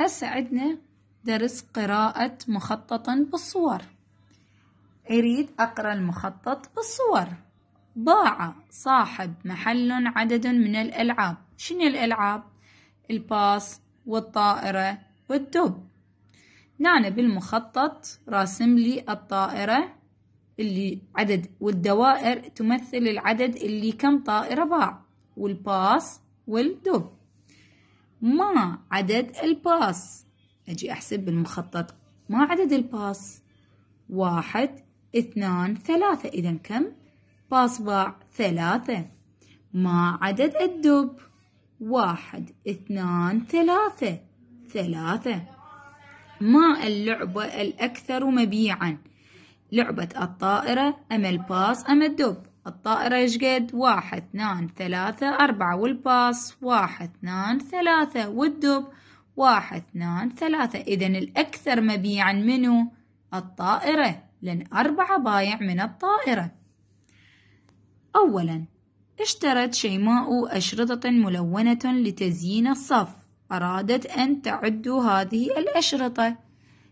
هسه عندنا درس قراءة مخطط بالصور أريد أقرأ المخطط بالصور باع صاحب محل عدد من الألعاب شنو الألعاب؟ الباص والطائرة والدب نعنى بالمخطط راسم لي الطائرة اللي عدد والدوائر تمثل العدد اللي كم طائرة باع والباص والدب ما عدد الباص أجي أحسب بالمخطط ما عدد الباص واحد اثنان ثلاثة إذا كم باص باع ثلاثة ما عدد الدب واحد اثنان ثلاثة ثلاثة ما اللعبة الأكثر مبيعا لعبة الطائرة أم الباص أم الدب الطائرة يشقد واحد اثنان ثلاثة أربعة والباص واحد اثنان ثلاثة والدب واحد اثنان ثلاثة إذا الأكثر مبيعا منو؟ الطائرة لأن أربعة بايع من الطائرة أولا اشترت شيماء أشرطة ملونة لتزيين الصف أرادت أن تعد هذه الأشرطة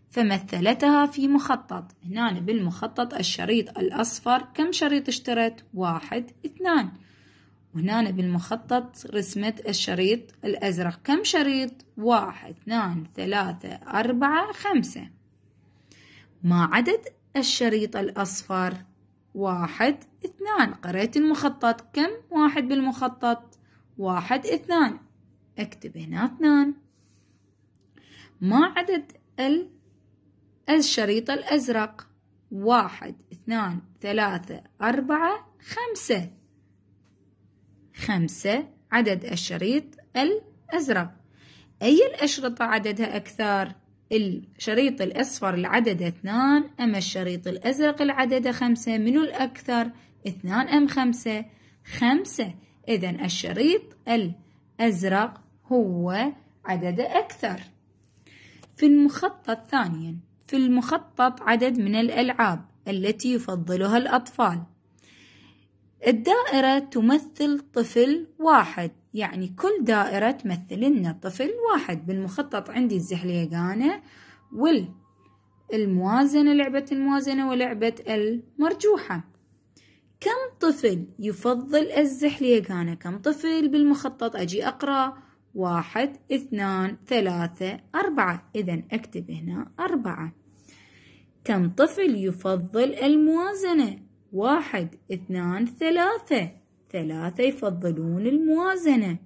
فمثلتها في مخطط هنا بالمخطط الشريط الأصفر كم شريط اشترت؟ واحد اثنان وهنا بالمخطط رسمة الشريط الأزرق كم شريط؟ واحد اثنان ثلاثة أربعة خمسة ما عدد الشريط الأصفر؟ واحد اثنان قرأت المخطط كم واحد بالمخطط؟ واحد اثنان اكتب هنا اثنان ما عدد ال الشريط الأزرق واحد اثنان ثلاثة أربعة خمسة خمسة عدد الشريط الأزرق أي الأشرطة عددها أكثر؟ الشريط الأصفر العدد اثنان أم الشريط الأزرق العدد خمسة من الأكثر؟ اثنان أم خمسة؟ خمسة إذا الشريط الأزرق هو عدد أكثر في المخطط ثانياً في المخطط عدد من الألعاب التي يفضلها الأطفال الدائرة تمثل طفل واحد يعني كل دائرة تمثل لنا طفل واحد بالمخطط عندي الزحليقانة والموازنة لعبة الموازنة ولعبة المرجوحة كم طفل يفضل الزحليقانة كم طفل بالمخطط أجي أقرأ واحد اثنان ثلاثة أربعة إذا أكتب هنا أربعة كم طفل يفضل الموازنة واحد اثنان ثلاثة ثلاثة يفضلون الموازنة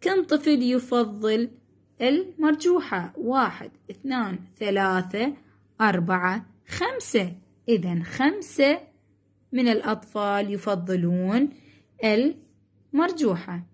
كم طفل يفضل المرجوحة واحد اثنان ثلاثة أربعة خمسة إذا خمسة من الأطفال يفضلون المرجوحة